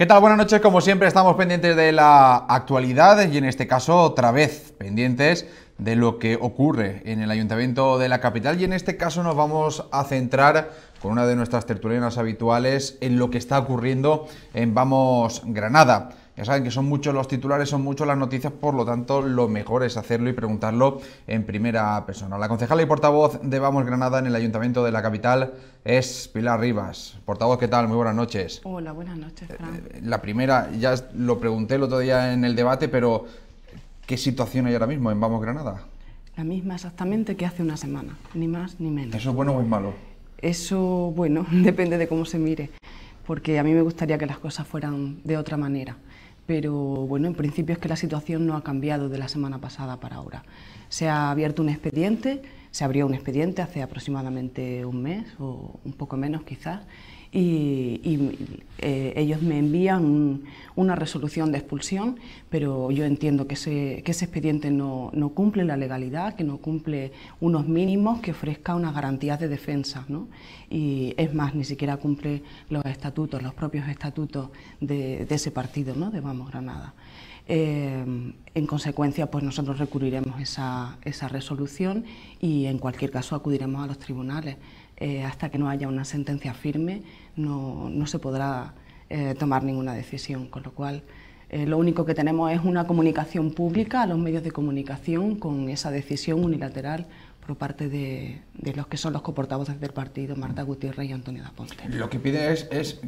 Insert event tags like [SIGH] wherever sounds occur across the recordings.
¿Qué tal? Buenas noches, como siempre estamos pendientes de la actualidad y en este caso otra vez pendientes de lo que ocurre en el ayuntamiento de la capital y en este caso nos vamos a centrar con una de nuestras tertulianas habituales en lo que está ocurriendo en Vamos Granada. Ya saben que son muchos los titulares, son muchas las noticias, por lo tanto lo mejor es hacerlo y preguntarlo en primera persona. La concejala y portavoz de Vamos Granada en el Ayuntamiento de la capital es Pilar Rivas. Portavoz, ¿qué tal? Muy buenas noches. Hola, buenas noches, eh, Fran. Eh, la primera, ya lo pregunté el otro día en el debate, pero ¿qué situación hay ahora mismo en Vamos Granada? La misma exactamente que hace una semana, ni más ni menos. ¿Eso es bueno o es malo? Eso, bueno, [LAUGHS] depende de cómo se mire, porque a mí me gustaría que las cosas fueran de otra manera pero bueno, en principio es que la situación no ha cambiado de la semana pasada para ahora. Se ha abierto un expediente, se abrió un expediente hace aproximadamente un mes o un poco menos quizás, y, eh, ellos me envían una resolución de expulsión, pero yo entiendo que ese, expediente no, cumple la legalidad, que no cumple unos mínimos que ofrezca unas garantías de defensa. ¿no? Y es más, ni siquiera cumple los estatutos, los propios estatutos de, ese partido, ¿no? de Vamos Granada. Eh, en consecuencia, pues nosotros recurriremos esa, esa resolución y en cualquier caso acudiremos a los tribunales. Eh, hasta que no haya una sentencia firme, no, se podrá eh, tomar ninguna decisión. Con lo cual, eh, lo único que tenemos es una comunicación pública a los medios de comunicación con esa decisión unilateral por parte de, los que son los coportavoces del partido, Marta Gutiérrez y Antonio Daponte. Lo que pide es,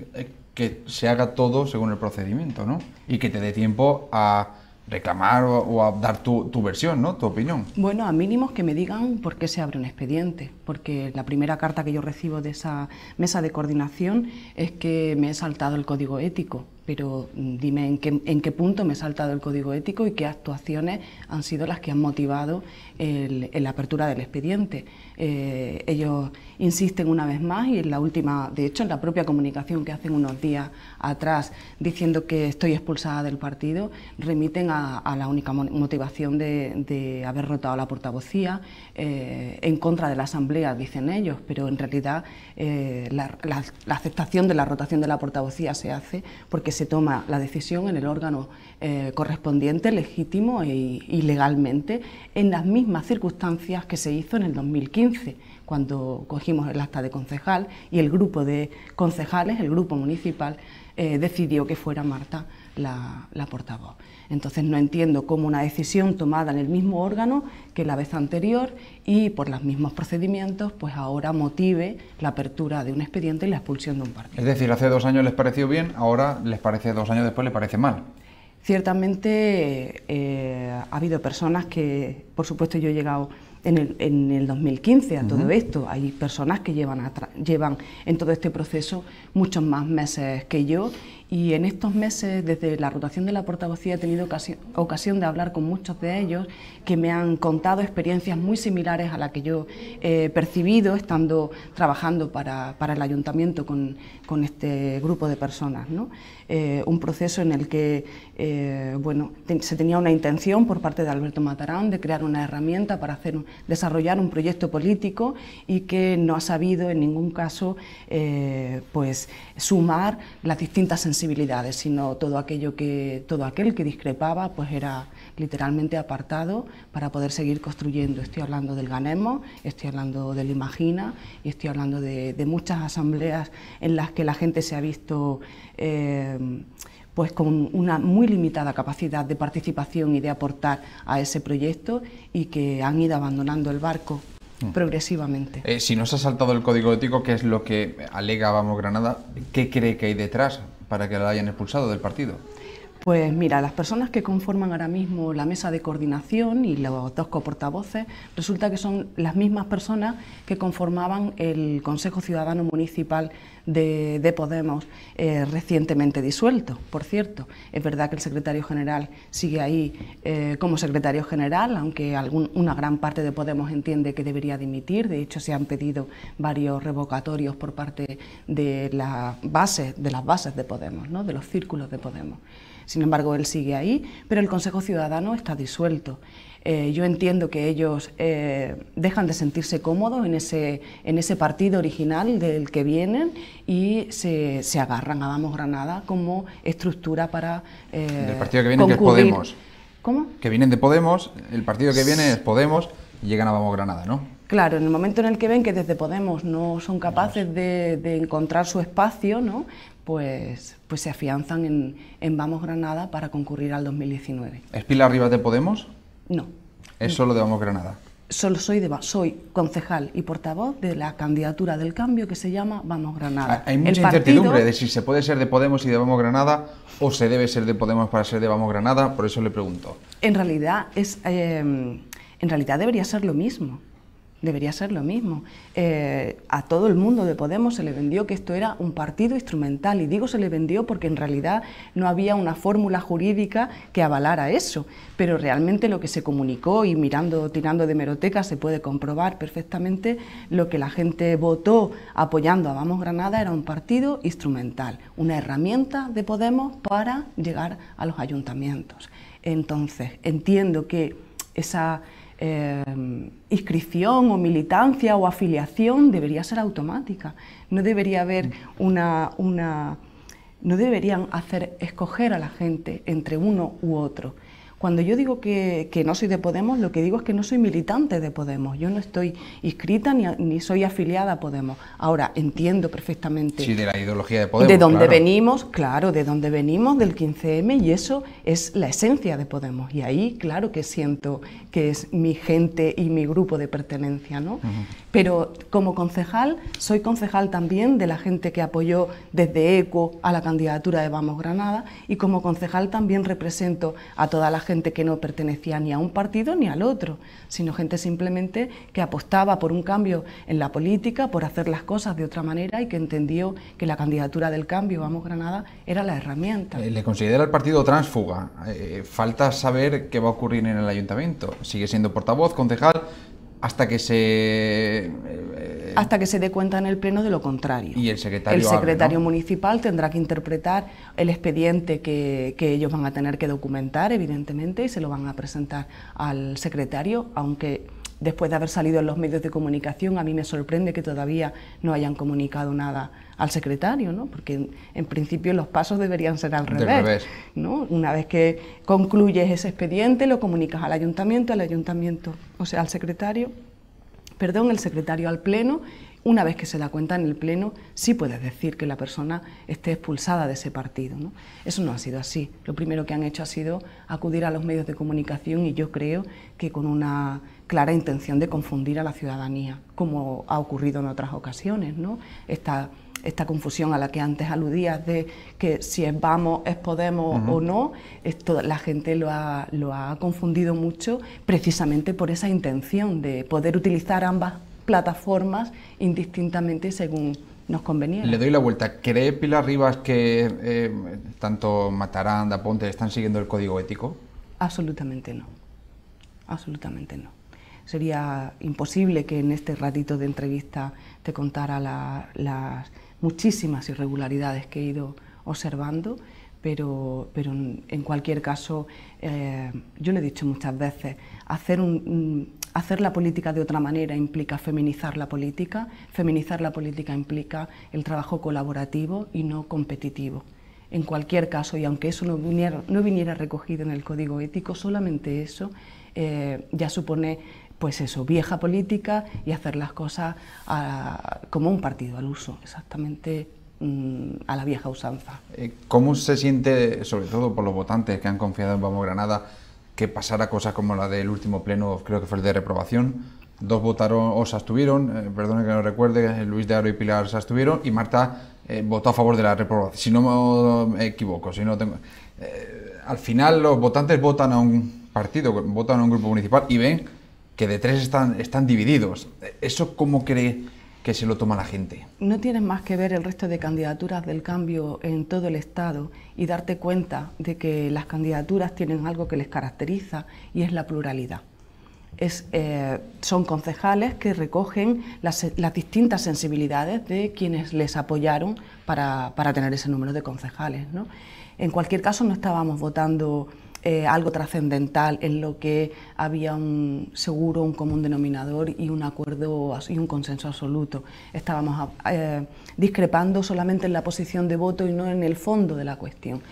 que se haga todo según el procedimiento, Y que te dé tiempo a reclamar o, dar tu, versión, ¿no? Tu opinión. Bueno, a mínimos que me digan por qué se abre un expediente, porque la primera carta que yo recibo de esa mesa de coordinación es que me he saltado el código ético, pero mm, dime en qué, en qué punto me he saltado el código ético y qué actuaciones han sido las que han motivado ...en la apertura del expediente. Eh, ellos insisten una vez más y en la última, de hecho, en la propia comunicación que hacen unos días atrás diciendo que estoy expulsada del partido, remiten a, la única motivación de, haber rotado la portavocía eh, en contra de la Asamblea, dicen ellos, pero en realidad eh, la, la aceptación de la rotación de la portavocía se hace porque se toma la decisión en el órgano eh, correspondiente, legítimo y, ilegalmente legalmente, en las mismas circunstancias que se hizo en el 2015, cuando cogimos el acta de concejal y el grupo de concejales, el grupo municipal, eh, decidió que fuera Marta la, la, portavoz. Entonces no entiendo cómo una decisión tomada en el mismo órgano que la vez anterior y por los mismos procedimientos, pues ahora motive la apertura de un expediente y la expulsión de un partido. Es decir, hace dos años les pareció bien, ahora les parece dos años después les parece mal. Ciertamente eh, ha habido personas que, por supuesto, yo he llegado en el, en el 2015 a todo esto. Hay personas que llevan, llevan en todo este proceso muchos más meses que yo y en estos meses, desde la rotación de la portavocía, he tenido ocasión, de hablar con muchos de ellos que me han contado experiencias muy similares a las que yo he percibido estando trabajando para, el ayuntamiento con, con, este grupo de personas. ¿no? Eh, un proceso en el que eh, bueno, se tenía una intención por parte de Alberto Matarán de crear una herramienta para hacer, desarrollar un proyecto político y que no ha sabido en ningún caso eh, pues, sumar las distintas sensibilidades sino todo aquello que todo aquel que discrepaba pues era literalmente apartado para poder seguir construyendo. Estoy hablando del GANEMO, estoy hablando del Imagina y estoy hablando de, muchas asambleas en las que la gente se ha visto eh, pues con una muy limitada capacidad de participación y de aportar a ese proyecto y que han ido abandonando el barco mm. progresivamente. Eh, si no se ha saltado el código ético, que es lo que alega Vamos Granada, ¿qué cree que hay detrás? para que la hayan expulsado del partido. Pues mira, las personas que conforman ahora mismo la mesa de coordinación y los dos coportavoces resulta que son las mismas personas que conformaban el Consejo Ciudadano Municipal de, Podemos, eh, recientemente disuelto, por cierto. Es verdad que el secretario general sigue ahí eh, como secretario general, aunque una gran parte de Podemos entiende que debería dimitir. De hecho, se han pedido varios revocatorios por parte de, de las bases de Podemos, de los círculos de Podemos. Sin embargo, él sigue ahí, pero el Consejo Ciudadano está disuelto. Eh, yo entiendo que ellos eh, dejan de sentirse cómodos en ese, en ese partido original del que vienen y se, agarran a Vamos Granada como estructura para... Eh, el partido que viene es Podemos. ¿Cómo? Que vienen de Podemos, el partido que viene es Podemos y llegan a Vamos Granada, ¿no? Claro, en el momento en el que ven que desde Podemos no son capaces de, encontrar su espacio, ¿no? pues, pues se afianzan en, Vamos Granada para concurrir al 2019. ¿Es pila arriba de Podemos? No. ¿Es solo de Vamos Granada? Solo soy, de, soy concejal y portavoz de la candidatura del cambio que se llama Vamos Granada. Hay mucha incertidumbre de si se puede ser de Podemos y de Vamos Granada o se debe ser de Podemos para ser de Vamos Granada, por eso le pregunto. En realidad, es, em, en realidad debería ser lo mismo debería ser lo mismo. Eh, a todo el mundo de Podemos se le vendió que esto era un partido instrumental y digo se le vendió porque en realidad no había una fórmula jurídica que avalara eso, pero realmente lo que se comunicó y mirando, tirando de meroteca se puede comprobar perfectamente lo que la gente votó apoyando a Vamos Granada era un partido instrumental, una herramienta de Podemos para llegar a los ayuntamientos. Entonces, entiendo que esa eh, inscripción o militancia o afiliación debería ser automática. No debería haber una no deberían hacer escoger a la gente entre uno u otro, cuando yo digo que, no soy de Podemos, lo que digo es que no soy militante de Podemos. Yo no estoy inscrita ni, soy afiliada a Podemos. Ahora, entiendo perfectamente. Sí, de la ideología de Podemos. De dónde venimos, claro, de dónde venimos, del 15M, y eso es la esencia de Podemos. Y ahí, claro que siento que es mi gente y mi grupo de pertenencia, ¿no? Pero como concejal, soy concejal también de la gente que apoyó desde ECO a la candidatura de Vamos Granada, y como concejal también represento a toda la gente gente que no pertenecía ni a un partido ni al otro, sino gente simplemente que apostaba por un cambio en la política, por hacer las cosas de otra manera y que entendió que la candidatura del cambio, vamos Granada, era la herramienta. Eh, le considera el partido tránsfuga. Eh, falta saber qué va a ocurrir en el ayuntamiento. Sigue siendo portavoz, concejal, hasta que se... Eh, hasta que se dé cuenta en el Pleno de lo contrario. Y el secretario... El secretario municipal tendrá que interpretar el expediente que, que, ellos van a tener que documentar, evidentemente, y se lo van a presentar al secretario, aunque después de haber salido en los medios de comunicación, a mí me sorprende que todavía no hayan comunicado nada al secretario, ¿no? porque en, principio los pasos deberían ser al revés, ¿no? Una vez que concluyes ese expediente, lo comunicas al ayuntamiento, al ayuntamiento, o sea, al secretario, perdón, el secretario al pleno, una vez que se da cuenta en el pleno, sí puedes decir que la persona esté expulsada de ese partido. ¿no? Eso no ha sido así. Lo primero que han hecho ha sido acudir a los medios de comunicación y yo creo que con una clara intención de confundir a la ciudadanía, como ha ocurrido en otras ocasiones. ¿no? Esta, confusión a la que antes aludías de que si es vamos, es podemos o no, la gente lo ha, confundido mucho precisamente por esa intención de poder utilizar ambas plataformas indistintamente según nos convenía. Le doy la vuelta. ¿Cree Pilar Rivas que eh, tanto Matarán, Daponte están siguiendo el código ético? Absolutamente no. Absolutamente no. Sería imposible que en este ratito de entrevista te contara las muchísimas irregularidades que he ido observando, pero, pero en cualquier caso, eh, yo lo he dicho muchas veces, hacer, hacer la política de otra manera implica feminizar la política, feminizar la política implica el trabajo colaborativo y no competitivo. En cualquier caso, y aunque eso no viniera, no viniera recogido en el código ético, solamente eso eh, ya supone pues eso, vieja política y hacer las cosas como un partido al uso, exactamente mm, a la vieja usanza. Eh, ¿Cómo se siente, sobre todo por los votantes que han confiado en Vamos Granada, que pasara cosas como la del último pleno, creo que fue el de reprobación? Dos votaron o se abstuvieron, eh, ...perdónenme que no recuerde, Luis de Aro y Pilar se abstuvieron y Marta eh, votó a favor de la reprobación, si no me equivoco, si no tengo... al final los votantes votan a un partido, votan a un grupo municipal y ven que de tres están, están divididos. ¿Eso cómo cree que se lo toma la gente? No tienes más que ver el resto de candidaturas del cambio en todo el Estado y darte cuenta de que las candidaturas tienen algo que les caracteriza y es la pluralidad. Es, eh, son concejales que recogen las, distintas sensibilidades de quienes les apoyaron para, tener ese número de concejales. En cualquier caso, no estábamos votando eh, algo trascendental en lo que había un seguro, un común denominador y un acuerdo y un consenso absoluto. Estábamos eh, discrepando solamente en la posición de voto y no en el fondo de la cuestión.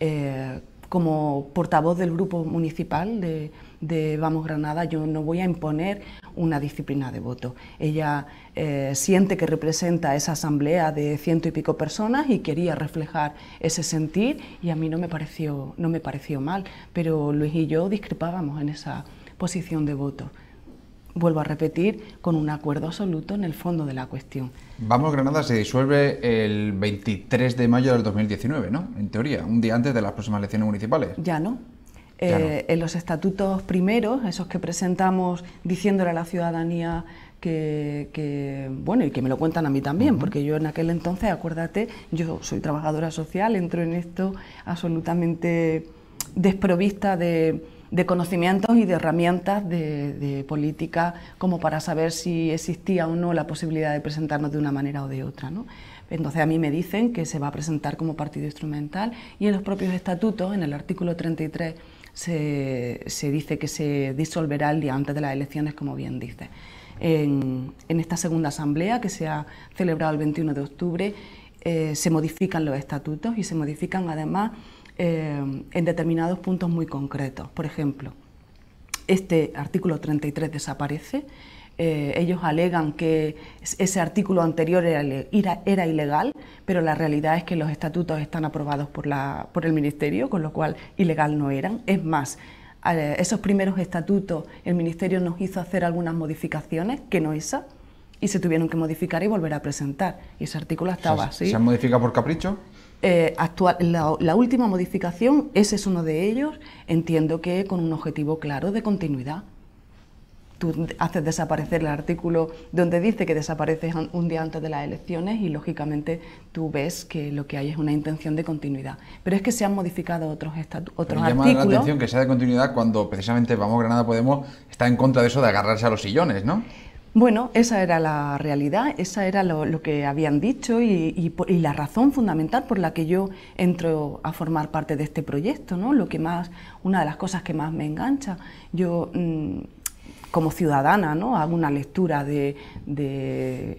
Eh, como portavoz del grupo municipal de, de Vamos Granada, yo no voy a imponer una disciplina de voto. Ella eh, siente que representa esa asamblea de ciento y pico personas y quería reflejar ese sentir y a mí no me pareció, no me pareció mal, pero Luis y yo discrepábamos en esa posición de voto vuelvo a repetir, con un acuerdo absoluto en el fondo de la cuestión. Vamos Granada se disuelve el 23 de mayo del 2019, ¿no? En teoría, un día antes de las próximas elecciones municipales. Ya no, eh, en los estatutos primeros, esos que presentamos diciéndole a la ciudadanía que, bueno, y que me lo cuentan a mí también, porque yo en aquel entonces, acuérdate, yo soy trabajadora social, entro en esto absolutamente desprovista de, conocimientos y de herramientas de, política como para saber si existía o no la posibilidad de presentarnos de una manera o de otra. ¿no? Entonces a mí me dicen que se va a presentar como partido instrumental y en los propios estatutos, en el artículo 33, se, dice que se disolverá el día antes de las elecciones, como bien dice. En, esta segunda asamblea que se ha celebrado el 21 de octubre eh, se modifican los estatutos y se modifican además eh, en determinados puntos muy concretos. Por ejemplo, este artículo 33 desaparece eh, ellos alegan que ese artículo anterior era, era, ilegal, pero la realidad es que los estatutos están aprobados por, la, por el Ministerio, con lo cual ilegal no eran. Es más, esos primeros estatutos el Ministerio nos hizo hacer algunas modificaciones, que no esa, y se tuvieron que modificar y volver a presentar. Y ese artículo estaba así. ¿Se han modificado por capricho? Eh, la, última modificación, ese es uno de ellos, entiendo que con un objetivo claro de continuidad tú haces desaparecer el artículo donde dice que desapareces un día antes de las elecciones y lógicamente tú ves que lo que hay es una intención de continuidad. Pero es que se han modificado otros estatutos, otros la atención que sea de continuidad cuando precisamente Vamos Granada Podemos está en contra de eso de agarrarse a los sillones, ¿no? Bueno, esa era la realidad, esa era lo, que habían dicho y, la razón fundamental por la que yo entro a formar parte de este proyecto, ¿no? Lo que más, una de las cosas que más me engancha. Yo mm, como ciudadana ¿no? hago una lectura de,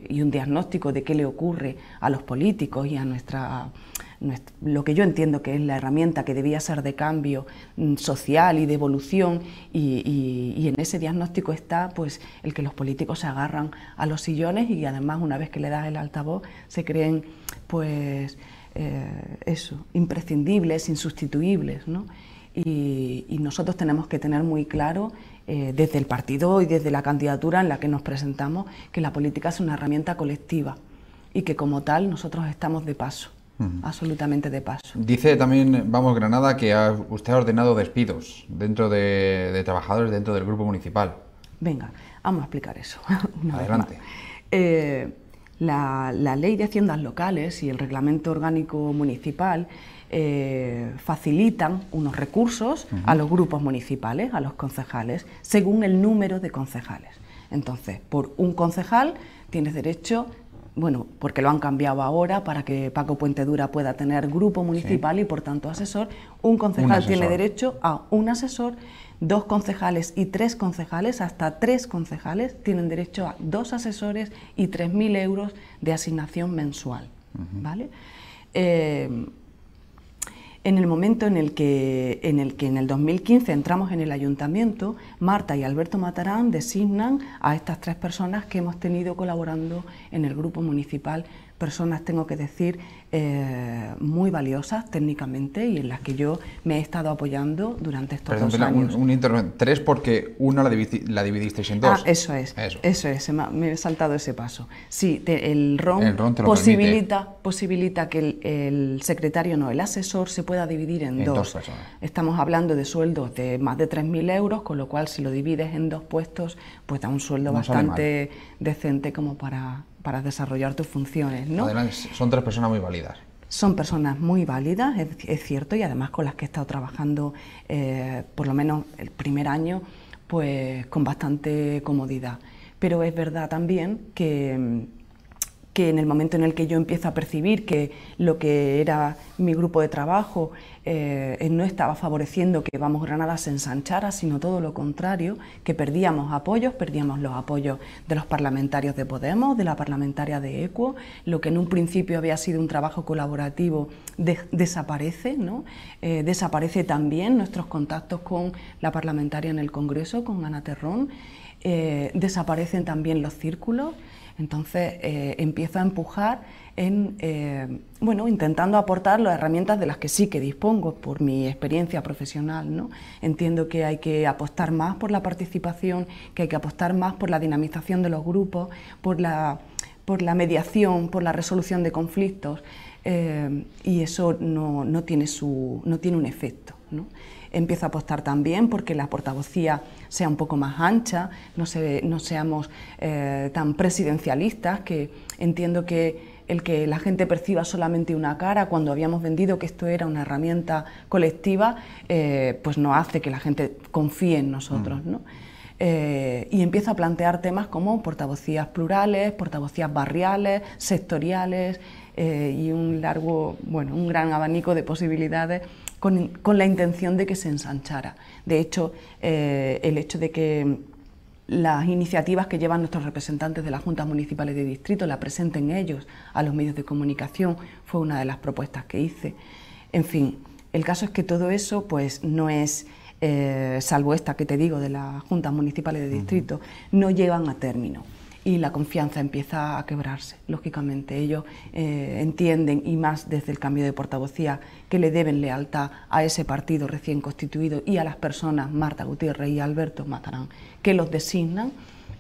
y un diagnóstico de qué le ocurre a los políticos y a nuestra, lo que yo entiendo que es la herramienta que debía ser de cambio mm, social y de evolución y, en ese diagnóstico está pues el que los políticos se agarran a los sillones y además una vez que le das el altavoz se creen pues eh, eso, imprescindibles, insustituibles ¿no? y nosotros tenemos que tener muy claro eh, desde el partido y desde la candidatura en la que nos presentamos, que la política es una herramienta colectiva y que como tal nosotros estamos de paso. Absolutamente de paso. Dice también Vamos Granada que usted ha ordenado despidos dentro de, trabajadores dentro del grupo municipal. Venga, vamos a explicar eso. [LAUGHS] Adelante. Eh, la ley de haciendas locales y el reglamento orgánico municipal eh, facilitan unos recursos a los grupos municipales, a los concejales, según el número de concejales. Entonces, por un concejal tienes derecho, bueno, porque lo han cambiado ahora para que Paco Puente Dura pueda tener grupo municipal y por tanto asesor, un concejal tiene derecho a un asesor dos concejales y tres concejales, hasta tres concejales, tienen derecho a dos asesores y 3.000 euros de asignación mensual. ¿vale? Eh, en el momento en el, que, en el que en el 2015 entramos en el ayuntamiento, Marta y Alberto Matarán designan a estas tres personas que hemos tenido colaborando en el grupo municipal personas, tengo que decir, eh, muy valiosas técnicamente y en las que yo me he estado apoyando durante estos dos Un, un tres porque una la, dividisteis en dos. Ah, eso es, eso, es, me, he saltado ese paso. Sí, el ROM, posibilita, posibilita, que el, secretario, no, el asesor, se pueda dividir en, dos. Estamos hablando de sueldos de más de 3.000 euros, con lo cual si lo divides en dos puestos, pues da un sueldo bastante decente como para para desarrollar tus funciones. ¿no? Además, son tres personas muy válidas. Son personas muy válidas, es, cierto, y además con las que he estado trabajando eh, por lo menos el primer año, pues con bastante comodidad. Pero es verdad también que que en el momento en el que yo empiezo a percibir que lo que era mi grupo de trabajo eh, no estaba favoreciendo que Vamos Granada se ensanchara, sino todo lo contrario, que perdíamos apoyos, perdíamos los apoyos de los parlamentarios de Podemos, de la parlamentaria de ECUO, lo que en un principio había sido un trabajo colaborativo desaparece, ¿no? Eh, desaparece también nuestros contactos con la parlamentaria en el Congreso, con Ana Terrón, eh, desaparecen también los círculos. Entonces eh, empiezo a empujar en, eh, bueno, intentando aportar las herramientas de las que sí que dispongo por mi experiencia profesional. Entiendo que hay que apostar más por la participación, que hay que apostar más por la dinamización de los grupos, por la, mediación, por la resolución de conflictos, eh, y eso no, tiene un efecto empiezo a apostar también porque la portavocía sea un poco más ancha, no, no seamos eh, tan presidencialistas, que entiendo que el que la gente perciba solamente una cara cuando habíamos vendido que esto era una herramienta colectiva, eh, pues no hace que la gente confíe en nosotros. Mm. Eh, y empiezo a plantear temas como portavocías plurales, portavocías barriales, sectoriales, eh, y un largo, un gran abanico de posibilidades con, la intención de que se ensanchara. De hecho, eh, el hecho de que las iniciativas que llevan nuestros representantes de las juntas municipales de distrito la presenten ellos a los medios de comunicación fue una de las propuestas que hice. En fin, el caso es que todo eso pues no es eh, salvo esta que te digo de las juntas municipales de distrito, no llevan a término y la confianza empieza a quebrarse, lógicamente. Ellos eh, entienden, y más desde el cambio de portavocía, que le deben lealtad a ese partido recién constituido y a las personas, Marta Gutiérrez y Alberto Matarán, que los designan.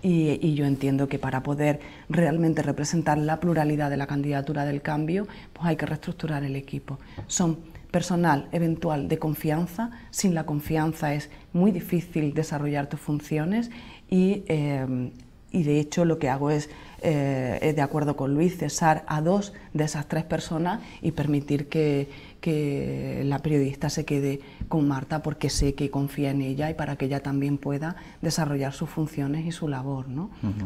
Y, yo entiendo que para poder realmente representar la pluralidad de la candidatura del cambio, pues hay que reestructurar el equipo. Son personal eventual de confianza, sin la confianza es muy difícil desarrollar tus funciones y eh, y de hecho lo que hago eh, es, de acuerdo con Luis, cesar a dos de esas tres personas y permitir que, la periodista se quede con Marta porque sé que confía en ella y para que ella también pueda desarrollar sus funciones y su labor.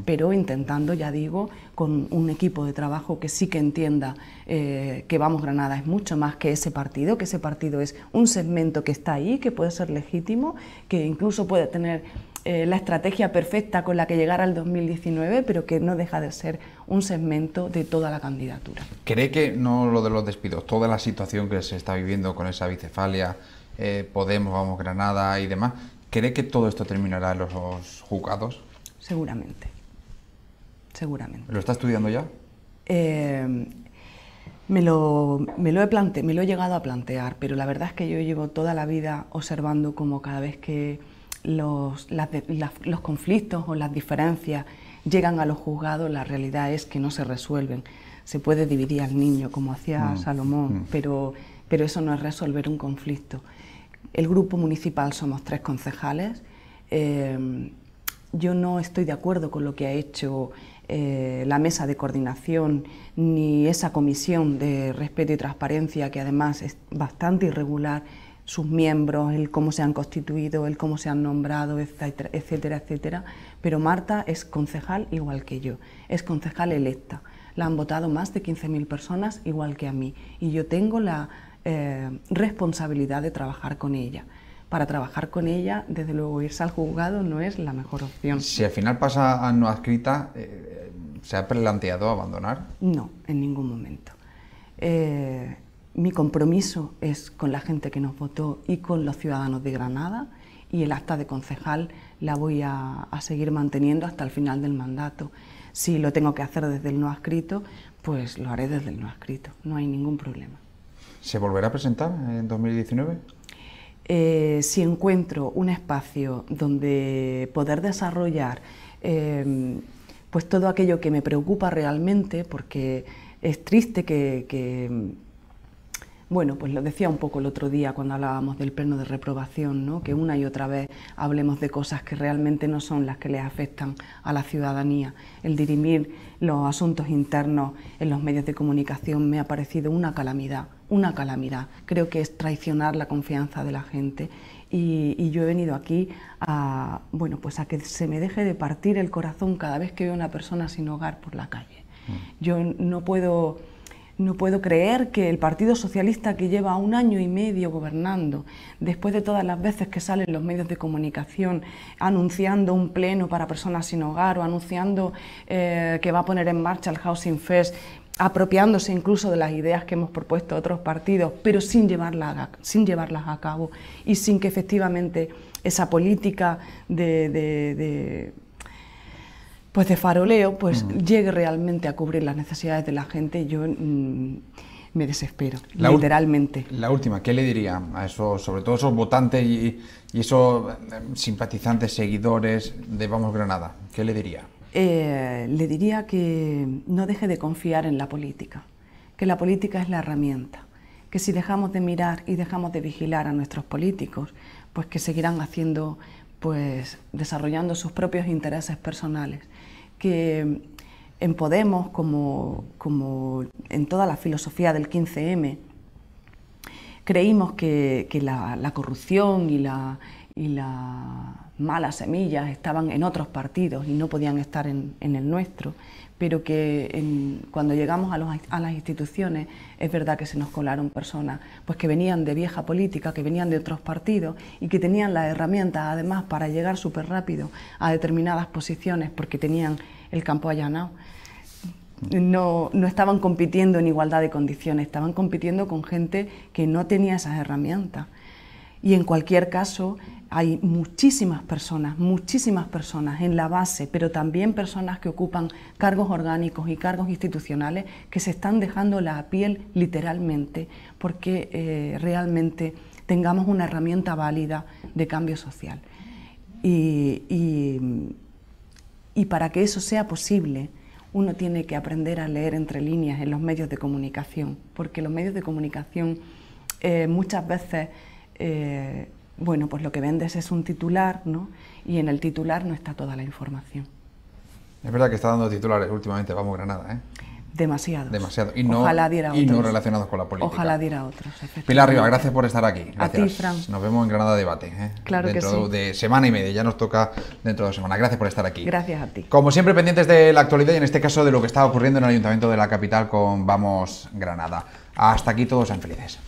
Pero intentando, ya digo, con un equipo de trabajo que sí que entienda eh, que Vamos Granada es mucho más que ese partido, que ese partido es un segmento que está ahí, que puede ser legítimo, que incluso puede tener eh, la estrategia perfecta con la que llegar al 2019, pero que no deja de ser un segmento de toda la candidatura. ¿Cree que no lo de los despidos, toda la situación que se está viviendo con esa bicefalia, eh, Podemos, Vamos Granada y demás, ¿cree que todo esto terminará en los juzgados? Seguramente. Seguramente. ¿Lo está estudiando ya? Eh, me lo, me lo, he plante, me lo he llegado a plantear, pero la verdad es que yo llevo toda la vida observando como cada vez que los, conflictos o las diferencias llegan a los juzgados, la realidad es que no se resuelven. Se puede dividir al niño, como hacía mm, Salomón, mm. Pero, eso no es resolver un conflicto. El grupo municipal somos tres concejales. Eh, yo no estoy de acuerdo con lo que ha hecho eh, la mesa de coordinación ni esa comisión de respeto y transparencia, que además es bastante irregular sus miembros, el cómo se han constituido, el cómo se han nombrado, etcétera, etcétera, etcétera. Pero Marta es concejal igual que yo, es concejal electa. La han votado más de 15.000 personas igual que a mí y yo tengo la eh, responsabilidad de trabajar con ella. Para trabajar con ella, desde luego, irse al juzgado no es la mejor opción. Si al final pasa a no adscrita, eh, eh, ¿se ha planteado abandonar? No, en ningún momento. Mi compromiso es con la gente que nos votó y con los ciudadanos de Granada y el acta de concejal la voy a, seguir manteniendo hasta el final del mandato. Si lo tengo que hacer desde el no escrito, pues lo haré desde el no escrito, no hay ningún problema. ¿Se volverá a presentar en 2019? Eh, si encuentro un espacio donde poder desarrollar eh, pues todo aquello que me preocupa realmente, porque es triste que bueno, pues lo decía un poco el otro día cuando hablábamos del pleno de reprobación, ¿no? que una y otra vez hablemos de cosas que realmente no son las que le afectan a la ciudadanía. El dirimir los asuntos internos en los medios de comunicación me ha parecido una calamidad, una calamidad. Creo que es traicionar la confianza de la gente y, yo he venido aquí a, bueno, pues a que se me deje de partir el corazón cada vez que veo a una persona sin hogar por la calle. Mm. Yo no puedo no puedo creer que el Partido Socialista, que lleva un año y medio gobernando, después de todas las veces que salen los medios de comunicación anunciando un pleno para personas sin hogar o anunciando eh, que va a poner en marcha el Housing Fest, apropiándose incluso de las ideas que hemos propuesto otros partidos, pero sin llevarlas a, sin llevarlas a cabo y sin que efectivamente esa política de pues de faroleo, pues llegue realmente a cubrir las necesidades de la gente, yo mm, me desespero, literalmente. La última, ¿qué le diría a esos, sobre todo esos votantes y, esos em, simpatizantes, seguidores de Vamos Granada? ¿Qué le diría? Eh, le diría que no deje de confiar en la política, que la política es la herramienta, que si dejamos de mirar y dejamos de vigilar a nuestros políticos, pues que seguirán haciendo, pues desarrollando sus propios intereses personales que en Podemos, como, en toda la filosofía del 15M, creímos que, la, corrupción y la, malas semillas estaban en otros partidos y no podían estar en el nuestro pero que cuando llegamos a, a, las instituciones es verdad que se nos colaron personas pues que venían de vieja política, que venían de otros partidos y que tenían las herramientas además para llegar súper rápido a determinadas posiciones porque tenían el campo allanado. No, no estaban compitiendo en igualdad de condiciones, estaban compitiendo con gente que no tenía esas herramientas. Y en cualquier caso, hay muchísimas personas, muchísimas personas en la base, pero también personas que ocupan cargos orgánicos y cargos institucionales que se están dejando la piel literalmente porque eh, realmente tengamos una herramienta válida de cambio social. Y, para que eso sea posible, uno tiene que aprender a leer entre líneas en los medios de comunicación, porque los medios de comunicación eh, muchas veces eh, bueno, pues lo que vendes es un titular, ¿no? Y en el titular no está toda la información. Es verdad que está dando titulares últimamente, vamos Granada, ¿eh? Demasiado, Demasiado. Y no, Ojalá diera Y no relacionados con la política. Ojalá diera otros. Pilar Riva, gracias por estar aquí. A ti, Fran. Nos vemos en Granada Debate. ¿eh? Claro dentro que sí. de semana y media, ya nos toca dentro de dos Gracias por estar aquí. Gracias a ti. Como siempre, pendientes de la actualidad y en este caso de lo que está ocurriendo en el Ayuntamiento de la Capital con Vamos Granada. Hasta aquí todos sean felices.